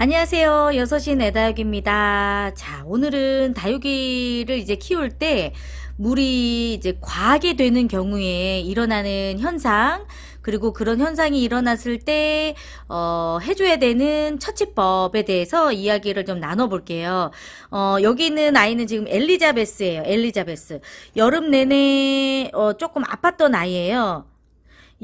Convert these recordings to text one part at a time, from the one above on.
안녕하세요. 여섯인 애다육입니다. 자, 오늘은 다육이를 이제 키울 때 물이 이제 과하게 되는 경우에 일어나는 현상, 그리고 그런 현상이 일어났을 때, 어, 해줘야 되는 처치법에 대해서 이야기를 좀 나눠볼게요. 어, 여기 있는 아이는 지금 엘리자베스예요. 엘리자베스. 여름 내내, 어, 조금 아팠던 아이예요.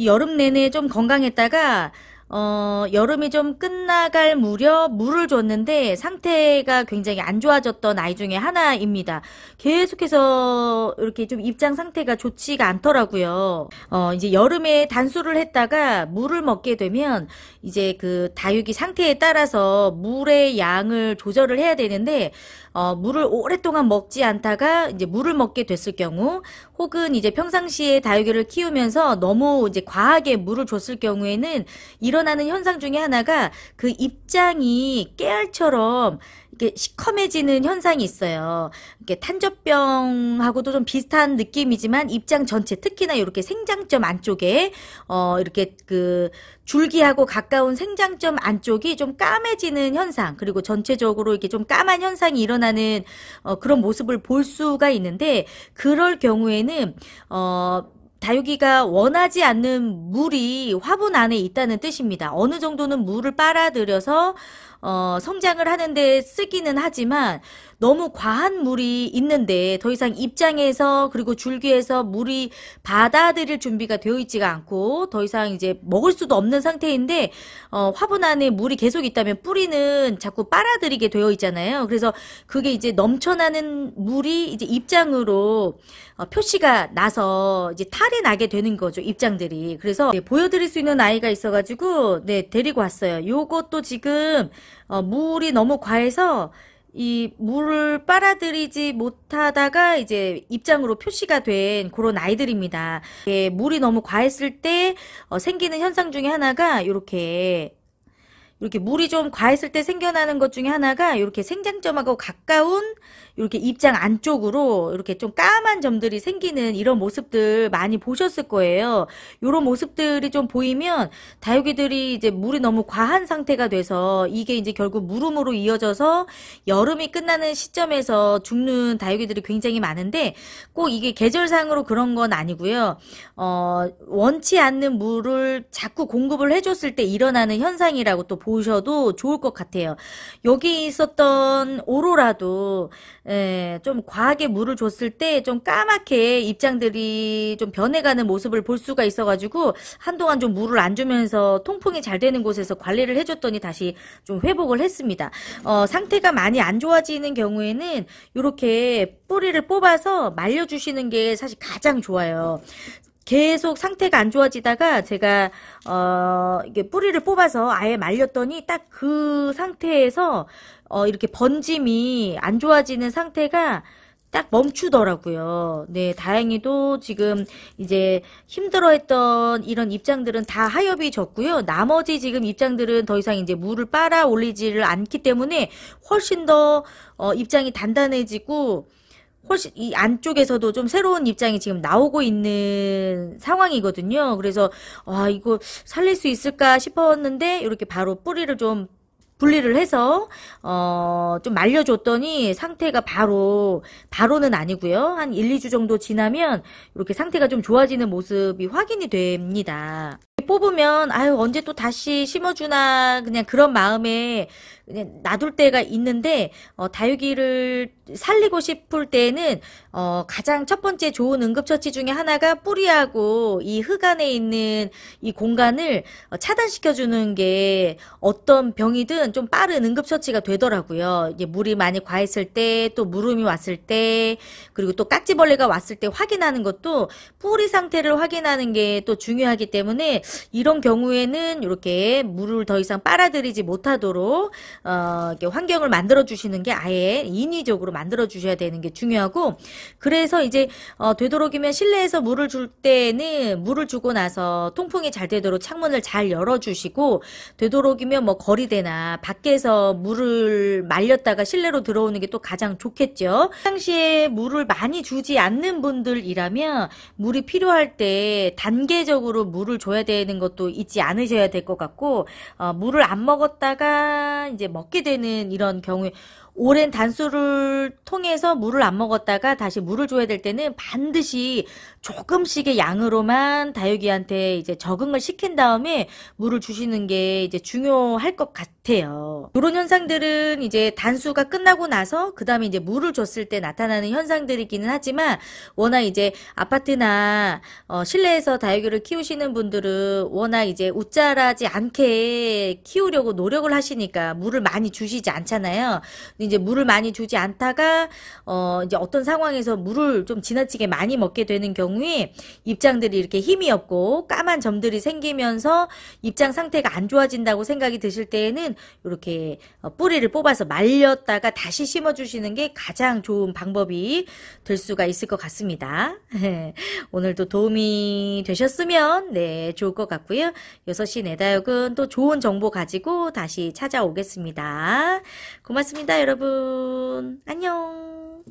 여름 내내 좀 건강했다가, 어, 여름이 좀 끝나갈 무렵 물을 줬는데 상태가 굉장히 안 좋아졌던 아이 중에 하나입니다. 계속해서 이렇게 좀 입장 상태가 좋지가 않더라고요. 어, 이제 여름에 단수를 했다가 물을 먹게 되면 이제 그 다육이 상태에 따라서 물의 양을 조절을 해야 되는데 어, 물을 오랫동안 먹지 않다가 이제 물을 먹게 됐을 경우 혹은 이제 평상시에 다육이를 키우면서 너무 이제 과하게 물을 줬을 경우에는 이런 일어나는 현상 중에 하나가 그 입장이 깨알처럼 이렇게 시커매지는 현상이 있어요. 이렇게 탄저병하고도 좀 비슷한 느낌이지만 입장 전체 특히나 이렇게 생장점 안쪽에 어 이렇게 그 줄기하고 가까운 생장점 안쪽이 좀 까매지는 현상 그리고 전체적으로 이렇게 좀 까만 현상이 일어나는 어 그런 모습을 볼 수가 있는데 그럴 경우에는 어 다육이가 원하지 않는 물이 화분 안에 있다는 뜻입니다. 어느 정도는 물을 빨아들여서 어, 성장을 하는데 쓰기는 하지만 너무 과한 물이 있는데 더 이상 입장에서 그리고 줄기에서 물이 받아들일 준비가 되어 있지가 않고 더 이상 이제 먹을 수도 없는 상태인데 어, 화분 안에 물이 계속 있다면 뿌리는 자꾸 빨아들이게 되어 있잖아요. 그래서 그게 이제 넘쳐나는 물이 이제 입장으로 어, 표시가 나서 이제 탈이 나게 되는 거죠. 입장들이. 그래서 네, 보여드릴 수 있는 아이가 있어가지고 네 데리고 왔어요. 요것도 지금 어, 물이 너무 과해서 이 물을 빨아들이지 못하다가 이제 입장으로 표시가 된 그런 아이들입니다. 예, 물이 너무 과했을 때 어, 생기는 현상 중에 하나가 이렇게 이렇게 물이 좀 과했을 때 생겨나는 것 중에 하나가 이렇게 생장점하고 가까운 이렇게 입장 안쪽으로 이렇게 좀 까만 점들이 생기는 이런 모습들 많이 보셨을 거예요. 이런 모습들이 좀 보이면 다육이들이 이제 물이 너무 과한 상태가 돼서 이게 이제 결국 물음으로 이어져서 여름이 끝나는 시점에서 죽는 다육이들이 굉장히 많은데 꼭 이게 계절상으로 그런 건 아니고요. 어, 원치 않는 물을 자꾸 공급을 해줬을 때 일어나는 현상이라고 또 보셔도 좋을 것 같아요. 여기 있었던 오로라도 예, 좀 과하게 물을 줬을 때 좀 까맣게 입장들이 좀 변해가는 모습을 볼 수가 있어가지고 한동안 좀 물을 안 주면서 통풍이 잘 되는 곳에서 관리를 해줬더니 다시 좀 회복을 했습니다. 어, 상태가 많이 안 좋아지는 경우에는 이렇게 뿌리를 뽑아서 말려주시는 게 사실 가장 좋아요. 계속 상태가 안 좋아지다가 제가 어 이게 뿌리를 뽑아서 아예 말렸더니 딱 그 상태에서 어 이렇게 번짐이 안 좋아지는 상태가 딱 멈추더라고요. 네, 다행히도 지금 이제 힘들어했던 이런 입장들은 다 하엽이 졌고요. 나머지 지금 입장들은 더 이상 이제 물을 빨아 올리지를 않기 때문에 훨씬 더 어, 입장이 단단해지고 훨씬 이 안쪽에서도 좀 새로운 입장이 지금 나오고 있는 상황이거든요. 그래서 와 이거 살릴 수 있을까 싶었는데 이렇게 바로 뿌리를 좀 분리를 해서 어좀 말려줬더니 상태가 바로 바로는 아니고요. 한 1, 2주 정도 지나면 이렇게 상태가 좀 좋아지는 모습이 확인이 됩니다. 뽑으면 아유 언제 또 다시 심어주나 그냥 그런 마음에 그냥 놔둘 때가 있는데 어, 다육이를 살리고 싶을 때는 어, 가장 첫 번째 좋은 응급처치 중에 하나가 뿌리하고 이 흙 안에 있는 이 공간을 어, 차단시켜주는 게 어떤 병이든 좀 빠른 응급처치가 되더라고요. 이제 물이 많이 과했을 때또물음이 왔을 때 그리고 또 깍지벌레가 왔을 때 확인하는 것도 뿌리 상태를 확인하는 게 또 중요하기 때문에 이런 경우에는 이렇게 물을 더 이상 빨아들이지 못하도록 어, 이렇게 환경을 만들어 주시는 게 아예 인위적으로 만들어 주셔야 되는 게 중요하고 그래서 이제 어, 되도록이면 실내에서 물을 줄 때는 물을 주고 나서 통풍이 잘 되도록 창문을 잘 열어 주시고 되도록이면 뭐 거리대나 밖에서 물을 말렸다가 실내로 들어오는 게 또 가장 좋겠죠. 당시에 물을 많이 주지 않는 분들이라면 물이 필요할 때 단계적으로 물을 줘야 되 되는 것도 잊지 않으셔야 될 것 같고 어, 물을 안 먹었다가 이제 먹게 되는 이런 경우에 오랜 단수를 통해서 물을 안 먹었다가 다시 물을 줘야 될 때는 반드시 조금씩의 양으로만 다육이한테 이제 적응을 시킨 다음에 물을 주시는 게 이제 중요할 것 같아요. 이런 현상들은 이제 단수가 끝나고 나서 그 다음에 이제 물을 줬을 때 나타나는 현상들이기는 하지만 워낙 이제 아파트나 어 실내에서 다육이를 키우시는 분들은 워낙 이제 웃자라지 않게 키우려고 노력을 하시니까 물을 많이 주시지 않잖아요. 이제 물을 많이 주지 않다가 어 이제 어떤 상황에서 물을 좀 지나치게 많이 먹게 되는 경우에 입장들이 이렇게 힘이 없고 까만 점들이 생기면서 입장 상태가 안 좋아진다고 생각이 드실 때에는 이렇게 어, 뿌리를 뽑아서 말렸다가 다시 심어 주시는 게 가장 좋은 방법이 될 수가 있을 것 같습니다. 오늘도 도움이 되셨으면 네, 좋을 것 같고요. 6시 내다역은 또 좋은 정보 가지고 다시 찾아오겠습니다. 고맙습니다, 여러분. 여러분 안녕